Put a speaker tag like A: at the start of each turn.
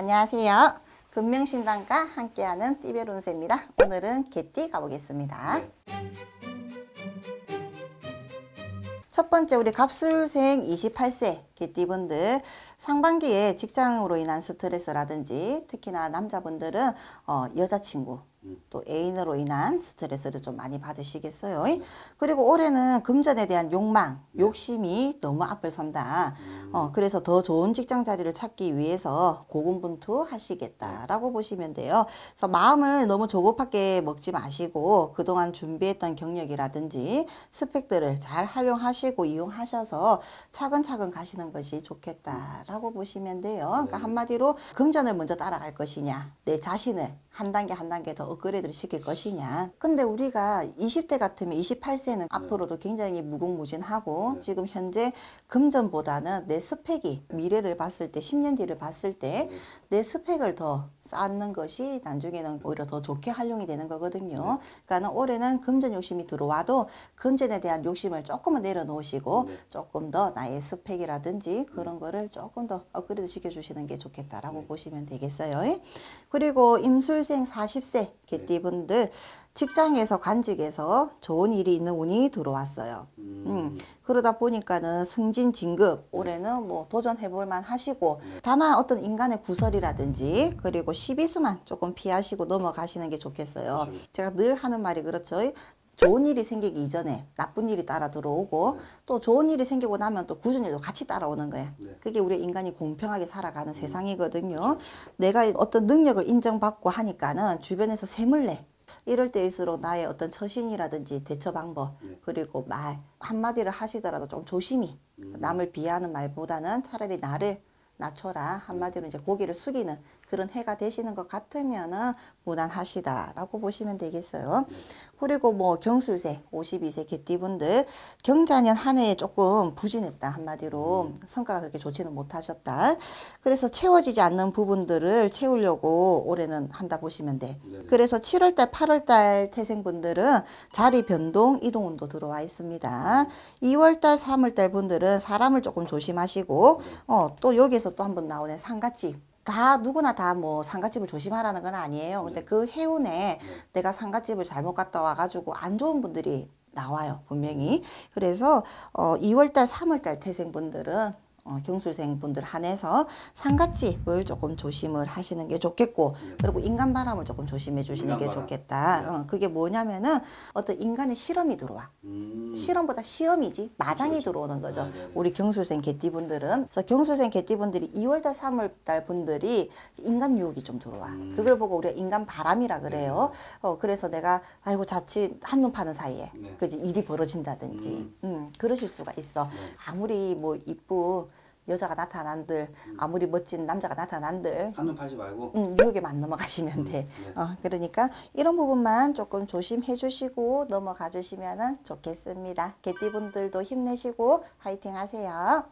A: 안녕하세요. 금명신당과 함께하는 띠베론세입니다. 오늘은 개띠 가보겠습니다. 네. 첫 번째 우리 갑술생 28세 개띠분들 상반기에 직장으로 인한 스트레스라든지 특히나 남자분들은 어, 여자친구 음. 또 애인으로 인한 스트레스를 좀 많이 받으시겠어요. 그리고 올해는 금전에 대한 욕망, 네. 욕심이 너무 앞을 선다. 음. 어, 그래서 더 좋은 직장 자리를 찾기 위해서 고군분투 하시겠다라고 보시면 돼요. 그래서 마음을 너무 조급하게 먹지 마시고 그동안 준비했던 경력이라든지 스펙들을 잘 활용하시고 이용하셔서 차근차근 가시는 것이 좋겠다라고 보시면 돼요. 그러니까 네. 한마디로 금전을 먼저 따라갈 것이냐 내 자신을 한 단계 한 단계 더 업그레이드를 시킬 것이냐 근데 우리가 20대 같으면 28세는 앞으로도 굉장히 무궁무진하고 지금 현재 금전보다는 내 스펙이 미래를 봤을 때 10년 뒤를 봤을 때내 음. 스펙을 더 쌓는 것이 나중에는 오히려 더 좋게 활용이 되는 거거든요. 네. 그러니까 올해는 금전 욕심이 들어와도 금전에 대한 욕심을 조금은 내려놓으시고 네. 조금 더 나의 스펙이라든지 네. 그런 네. 거를 조금 더 업그레이드 시켜주시는 게 좋겠다라고 네. 보시면 되겠어요. 예? 그리고 임술생 40세 개띠분들 직장에서 관직에서 좋은 일이 있는 운이 들어왔어요. 음. 음. 그러다 보니까는 승진 진급 올해는 뭐 도전해볼만 하시고 다만 어떤 인간의 구설이라든지 그리고 12수만 조금 피하시고 넘어가시는 게 좋겠어요. 그렇죠. 제가 늘 하는 말이 그렇죠. 좋은 일이 생기기 이전에 나쁜 일이 따라 들어오고 네. 또 좋은 일이 생기고 나면 또 굳은 일도 같이 따라오는 거예요. 네. 그게 우리 인간이 공평하게 살아가는 음. 세상이거든요. 그렇죠. 내가 어떤 능력을 인정받고 하니까는 주변에서 세물래 이럴 때일수록 나의 어떤 처신이라든지 대처 방법 네. 그리고 말 한마디를 하시더라도 좀 조심히 음. 남을 비하하는 말보다는 차라리 나를 낮춰라 한마디로 네. 이제 고개를 숙이는 그런 해가 되시는 것 같으면은 무난하시다라고 보시면 되겠어요. 네. 그리고 뭐 경술생 52세 개띠분들 경자년 한 해에 조금 부진했다 한마디로 음. 성과가 그렇게 좋지는 못하셨다. 그래서 채워지지 않는 부분들을 채우려고 올해는 한다 보시면 돼. 그래서 7월달 8월달 태생분들은 자리 변동 이동 운도 들어와 있습니다. 2월달 3월달 분들은 사람을 조금 조심하시고 네. 어, 또여기서또 한번 나오는 상가집 다 누구나 다뭐 상가집을 조심하라는 건 아니에요. 근데 네. 그 해운에 네. 내가 상가집을 잘못 갔다 와가지고 안 좋은 분들이 나와요 분명히. 그래서 어 2월달, 3월달 태생분들은 어, 경술생분들 한해서 상갓집을 조금 조심을 하시는 게 좋겠고 예. 그리고 인간 바람을 조금 조심해 주시는 인간바람. 게 좋겠다. 네. 어, 그게 뭐냐면은 어떤 인간의 실험이 들어와. 음. 실험보다 시험이지 마장이 그렇죠. 들어오는 거죠. 아, 네, 네. 우리 경술생 개띠분들은 그래서 경술생 개띠분들이 2월달 3월달 분들이 인간 유혹이 좀 들어와. 음. 그걸 보고 우리가 인간 바람이라 그래요. 네. 어, 그래서 내가 아이고 자칫 한눈 파는 사이에 네. 그지 일이 벌어진다든지 음. 음. 그러실 수가 있어. 네. 아무리 뭐 이쁘 여자가 나타난들 음. 아무리 멋진 남자가 나타난들 한눈파지 말고 음, 유혹에만 넘어가시면 음, 돼. 네. 어, 그러니까 이런 부분만 조금 조심해 주시고 넘어가 주시면 좋겠습니다. 개띠분들도 힘내시고 화이팅 하세요.